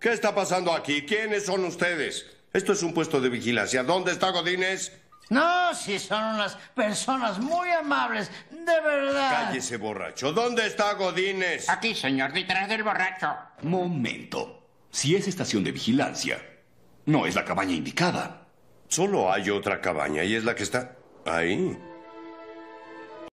¿Qué está pasando aquí? ¿Quiénes son ustedes? Esto es un puesto de vigilancia. ¿Dónde está Godínez? No, si son unas personas muy amables, de verdad. Cállese, borracho. ¿Dónde está Godínez? Aquí, señor, detrás del borracho. Momento. Si es estación de vigilancia, no es la cabaña indicada. Solo hay otra cabaña y es la que está ahí.